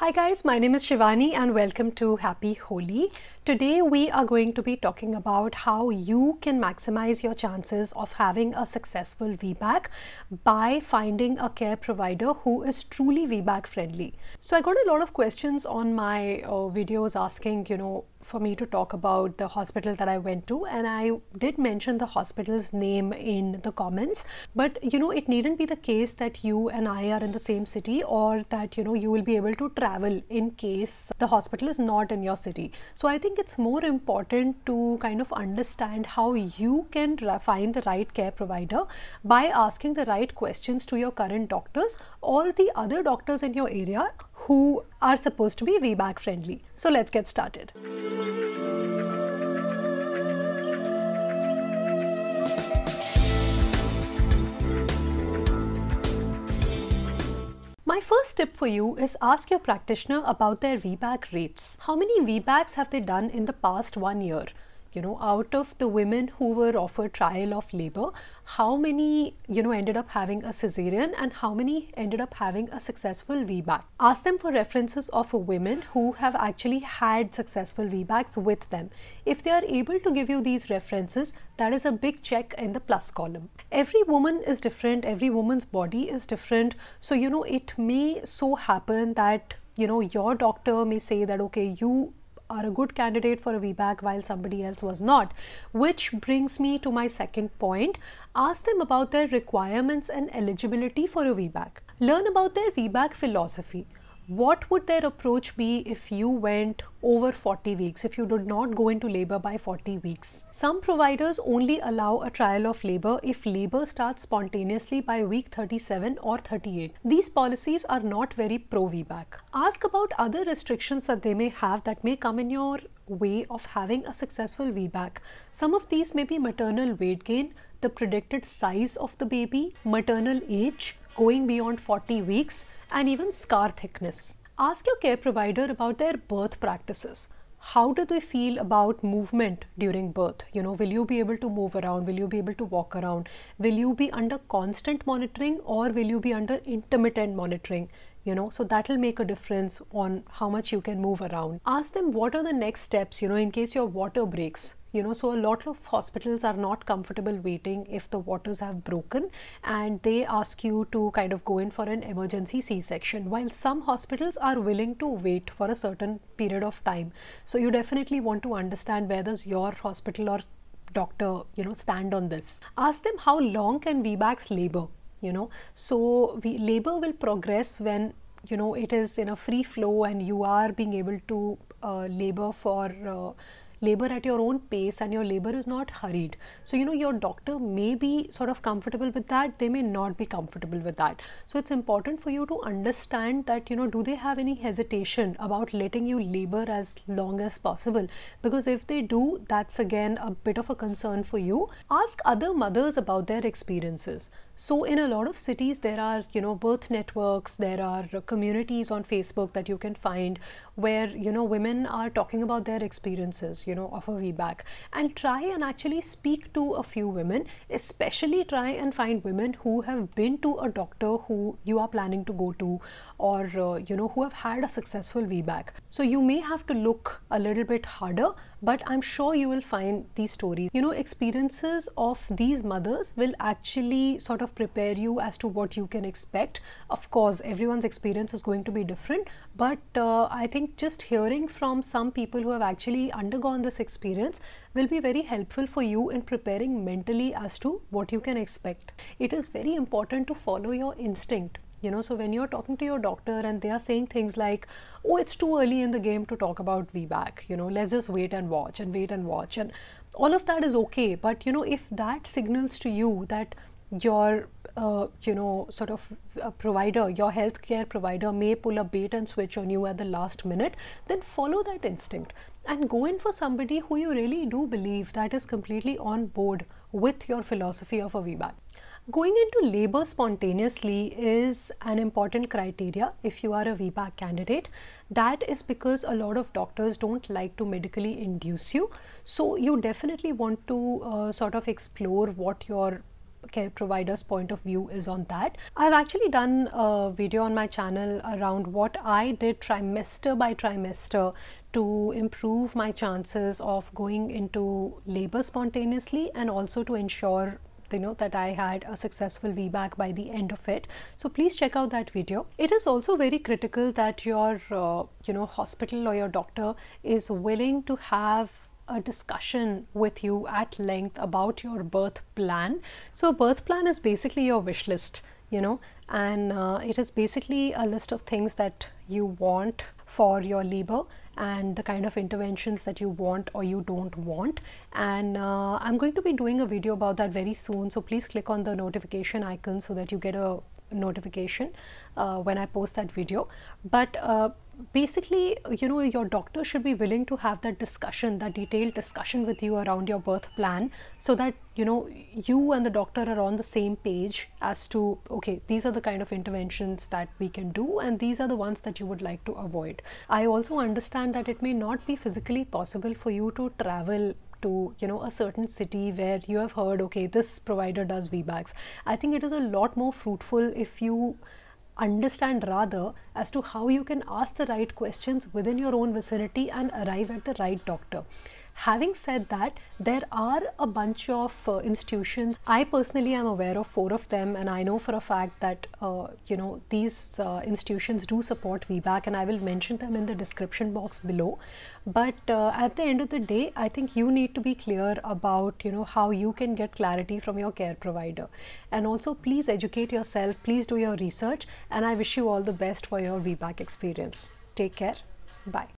Hi guys, my name is Shivani and welcome to Happy Holi. Today we are going to be talking about how you can maximize your chances of having a successful VBAC by finding a care provider who is truly VBAC friendly. So I got a lot of questions on my uh, videos asking, you know, for me to talk about the hospital that I went to, and I did mention the hospital's name in the comments. But you know, it needn't be the case that you and I are in the same city, or that you know you will be able to travel in case the hospital is not in your city. So I think it's more important to kind of understand how you can find the right care provider by asking the right questions to your current doctors or the other doctors in your area who are supposed to be VBAC friendly. So let's get started. My first tip for you is ask your practitioner about their VBAC rates. How many VBACs have they done in the past one year? you know out of the women who were offered trial of labor how many you know ended up having a cesarean and how many ended up having a successful VBAC ask them for references of women who have actually had successful VBACs with them if they are able to give you these references that is a big check in the plus column every woman is different every woman's body is different so you know it may so happen that you know your doctor may say that okay you are a good candidate for a VBAC while somebody else was not. Which brings me to my second point. Ask them about their requirements and eligibility for a VBAC. Learn about their VBAC philosophy what would their approach be if you went over 40 weeks, if you did not go into labor by 40 weeks? Some providers only allow a trial of labor if labor starts spontaneously by week 37 or 38. These policies are not very pro VBAC. Ask about other restrictions that they may have that may come in your way of having a successful VBAC. Some of these may be maternal weight gain, the predicted size of the baby, maternal age, going beyond 40 weeks, and even scar thickness. Ask your care provider about their birth practices. How do they feel about movement during birth? You know, will you be able to move around? Will you be able to walk around? Will you be under constant monitoring or will you be under intermittent monitoring? you know so that'll make a difference on how much you can move around ask them what are the next steps you know in case your water breaks you know so a lot of hospitals are not comfortable waiting if the waters have broken and they ask you to kind of go in for an emergency c-section while some hospitals are willing to wait for a certain period of time so you definitely want to understand whether your hospital or doctor you know stand on this ask them how long can vbacs labor you know so we, labor will progress when you know it is in a free flow and you are being able to uh, labor for uh, labor at your own pace and your labor is not hurried. So, you know, your doctor may be sort of comfortable with that, they may not be comfortable with that. So, it's important for you to understand that, you know, do they have any hesitation about letting you labor as long as possible? Because if they do, that's again a bit of a concern for you. Ask other mothers about their experiences. So, in a lot of cities, there are, you know, birth networks, there are communities on Facebook that you can find where, you know, women are talking about their experiences you know of a VBAC and try and actually speak to a few women, especially try and find women who have been to a doctor who you are planning to go to or uh, you know who have had a successful VBAC. So you may have to look a little bit harder but I'm sure you will find these stories. You know, experiences of these mothers will actually sort of prepare you as to what you can expect. Of course, everyone's experience is going to be different, but uh, I think just hearing from some people who have actually undergone this experience will be very helpful for you in preparing mentally as to what you can expect. It is very important to follow your instinct you know so when you're talking to your doctor and they are saying things like oh it's too early in the game to talk about vbac you know let's just wait and watch and wait and watch and all of that is okay but you know if that signals to you that your uh, you know sort of uh, provider your healthcare provider may pull a bait and switch on you at the last minute then follow that instinct and go in for somebody who you really do believe that is completely on board with your philosophy of a vbac Going into labor spontaneously is an important criteria if you are a VBAC candidate. That is because a lot of doctors don't like to medically induce you. So you definitely want to uh, sort of explore what your care provider's point of view is on that. I've actually done a video on my channel around what I did trimester by trimester to improve my chances of going into labor spontaneously and also to ensure you know that I had a successful VBAC by the end of it. So please check out that video. It is also very critical that your uh, you know hospital or your doctor is willing to have a discussion with you at length about your birth plan. So birth plan is basically your wish list, you know, and uh, it is basically a list of things that you want for your labor and the kind of interventions that you want or you don't want and uh, I'm going to be doing a video about that very soon so please click on the notification icon so that you get a notification uh, when I post that video but uh, basically, you know, your doctor should be willing to have that discussion, that detailed discussion with you around your birth plan so that, you know, you and the doctor are on the same page as to, okay, these are the kind of interventions that we can do and these are the ones that you would like to avoid. I also understand that it may not be physically possible for you to travel to you know a certain city where you have heard okay this provider does vbacs i think it is a lot more fruitful if you understand rather as to how you can ask the right questions within your own vicinity and arrive at the right doctor. Having said that, there are a bunch of uh, institutions. I personally am aware of four of them, and I know for a fact that uh, you know these uh, institutions do support VBAC, and I will mention them in the description box below. But uh, at the end of the day, I think you need to be clear about you know how you can get clarity from your care provider, and also please educate yourself. Please do your research, and I wish you all the best for your VBAC experience. Take care. Bye.